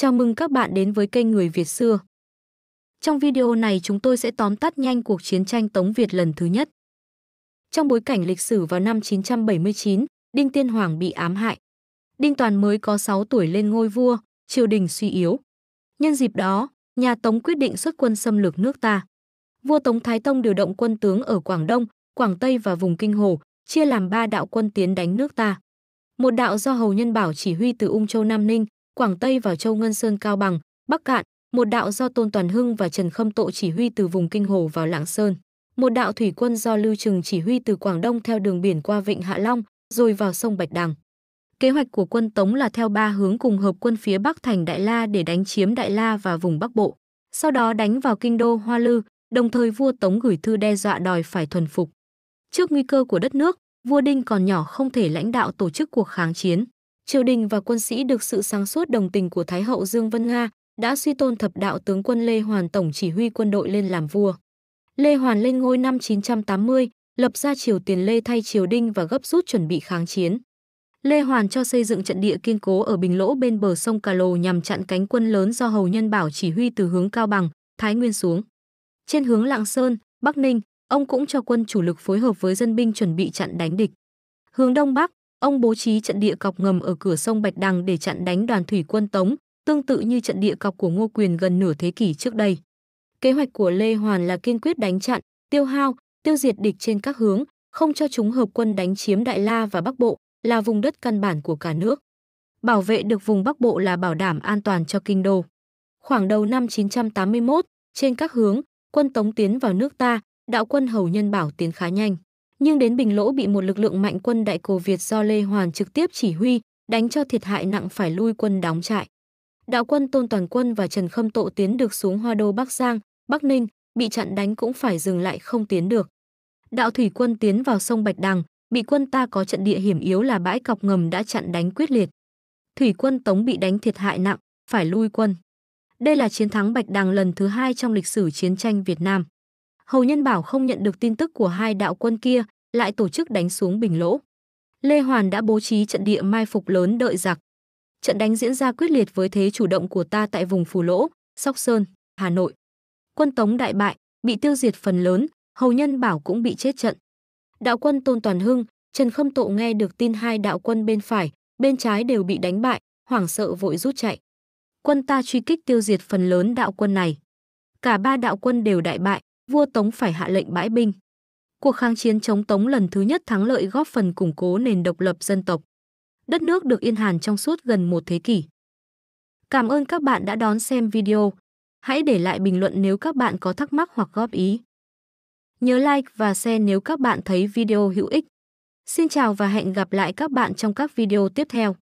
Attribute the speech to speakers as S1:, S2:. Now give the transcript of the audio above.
S1: Chào mừng các bạn đến với kênh Người Việt xưa. Trong video này chúng tôi sẽ tóm tắt nhanh cuộc chiến tranh Tống Việt lần thứ nhất. Trong bối cảnh lịch sử vào năm 979, Đinh Tiên Hoàng bị ám hại. Đinh Toàn mới có 6 tuổi lên ngôi vua, triều đình suy yếu. Nhân dịp đó, nhà Tống quyết định xuất quân xâm lược nước ta. Vua Tống Thái Tông điều động quân tướng ở Quảng Đông, Quảng Tây và vùng Kinh Hồ, chia làm ba đạo quân tiến đánh nước ta. Một đạo do Hầu Nhân Bảo chỉ huy từ Ung Châu Nam Ninh, Quảng Tây vào Châu Ngân Sơn Cao Bằng, Bắc Cạn, một đạo do Tôn Toàn Hưng và Trần Khâm Tộ chỉ huy từ vùng Kinh Hồ vào Lạng Sơn, một đạo thủy quân do Lưu Trừng chỉ huy từ Quảng Đông theo đường biển qua Vịnh Hạ Long, rồi vào sông Bạch Đằng. Kế hoạch của quân Tống là theo ba hướng cùng hợp quân phía Bắc thành Đại La để đánh chiếm Đại La và vùng Bắc Bộ, sau đó đánh vào kinh đô Hoa Lư, đồng thời vua Tống gửi thư đe dọa đòi phải thuần phục. Trước nguy cơ của đất nước, vua Đinh còn nhỏ không thể lãnh đạo tổ chức cuộc kháng chiến triều đình và quân sĩ được sự sáng suốt đồng tình của Thái hậu Dương Vân Nga đã suy tôn thập đạo tướng quân Lê Hoàn tổng chỉ huy quân đội lên làm vua. Lê Hoàn lên ngôi năm 980, lập ra triều tiền Lê thay triều Đinh và gấp rút chuẩn bị kháng chiến. Lê Hoàn cho xây dựng trận địa kiên cố ở Bình Lỗ bên bờ sông Cà Lồ nhằm chặn cánh quân lớn do Hầu Nhân Bảo chỉ huy từ hướng Cao Bằng, Thái Nguyên xuống. Trên hướng Lạng Sơn, Bắc Ninh, ông cũng cho quân chủ lực phối hợp với dân binh chuẩn bị chặn đánh địch. Hướng Đông Bắc, Ông bố trí trận địa cọc ngầm ở cửa sông Bạch Đằng để chặn đánh đoàn thủy quân Tống, tương tự như trận địa cọc của Ngô Quyền gần nửa thế kỷ trước đây. Kế hoạch của Lê Hoàn là kiên quyết đánh chặn, tiêu hao, tiêu diệt địch trên các hướng, không cho chúng hợp quân đánh chiếm Đại La và Bắc Bộ, là vùng đất căn bản của cả nước. Bảo vệ được vùng Bắc Bộ là bảo đảm an toàn cho kinh đô. Khoảng đầu năm 981, trên các hướng, quân Tống tiến vào nước ta, đạo quân Hầu Nhân Bảo tiến khá nhanh nhưng đến Bình Lỗ bị một lực lượng mạnh quân Đại Cồ Việt do Lê Hoàn trực tiếp chỉ huy, đánh cho thiệt hại nặng phải lui quân đóng trại. Đạo quân Tôn Toàn Quân và Trần Khâm Tộ tiến được xuống Hoa Đô Bắc Giang, Bắc Ninh, bị chặn đánh cũng phải dừng lại không tiến được. Đạo thủy quân tiến vào sông Bạch Đằng, bị quân ta có trận địa hiểm yếu là bãi cọc ngầm đã chặn đánh quyết liệt. Thủy quân Tống bị đánh thiệt hại nặng, phải lui quân. Đây là chiến thắng Bạch Đằng lần thứ hai trong lịch sử chiến tranh Việt Nam. Hầu Nhân Bảo không nhận được tin tức của hai đạo quân kia, lại tổ chức đánh xuống Bình Lỗ. Lê Hoàn đã bố trí trận địa mai phục lớn đợi giặc. Trận đánh diễn ra quyết liệt với thế chủ động của ta tại vùng Phù Lỗ, Sóc Sơn, Hà Nội. Quân Tống đại bại, bị tiêu diệt phần lớn, hầu nhân bảo cũng bị chết trận. Đạo quân Tôn Toàn Hưng, Trần Khâm Tộ nghe được tin hai đạo quân bên phải, bên trái đều bị đánh bại, hoảng sợ vội rút chạy. Quân ta truy kích tiêu diệt phần lớn đạo quân này. Cả ba đạo quân đều đại bại, vua Tống phải hạ lệnh bãi binh cuộc kháng chiến chống Tống lần thứ nhất thắng lợi góp phần củng cố nền độc lập dân tộc. Đất nước được yên hàn trong suốt gần một thế kỷ. Cảm ơn các bạn đã đón xem video. Hãy để lại bình luận nếu các bạn có thắc mắc hoặc góp ý. Nhớ like và share nếu các bạn thấy video hữu ích. Xin chào và hẹn gặp lại các bạn trong các video tiếp theo.